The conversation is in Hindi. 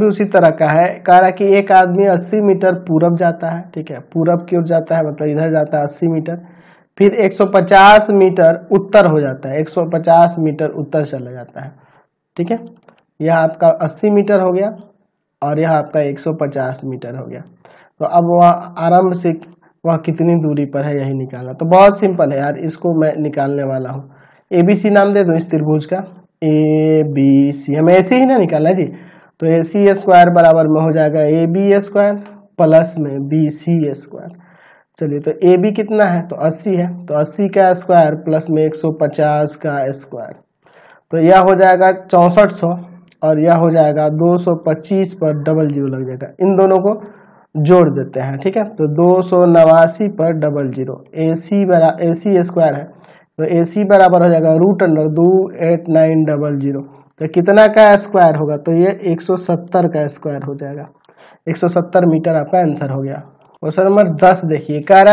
भी उसी तरह का है कह रहा है कि एक आदमी 80 मीटर पूरब जाता है ठीक है पूरब की ओर जाता है मतलब इधर जाता है 80 मीटर फिर 150 मीटर उत्तर हो जाता है 150 मीटर उत्तर चला जाता है ठीक है यह आपका 80 मीटर हो गया और यह आपका 150 मीटर हो गया तो अब वह आरंभ से वह कितनी दूरी पर है यही निकालना तो बहुत सिंपल है यार इसको मैं निकालने वाला हूँ ए बी सी नाम दे दूँ इस त्रिभुज का ए बी सी हमें ऐसे ही ना निकालना जी तो ए सी स्क्वायर बराबर में हो जाएगा ए बी स्क्वायर प्लस में बी सी स्क्वायर चलिए तो ए बी कितना है तो 80 है तो 80 का स्क्वायर प्लस में 150 का स्क्वायर तो यह हो जाएगा चौंसठ सौ और यह हो जाएगा 225 पर डबल जीरो लग जाएगा इन दोनों को जोड़ देते हैं ठीक है तो दो सौ नवासी पर डबल जीरो ए सी बरा ए सी स्क्वायर है तो ए सी बराबर हो जाएगा रूट अंडर दो एट नाइन डबल जीरो तो कितना का स्क्वायर होगा तो ये 170 का स्क्वायर हो जाएगा 170 मीटर आपका आंसर हो गया क्वेश्चन नंबर दस देखिए कह रहा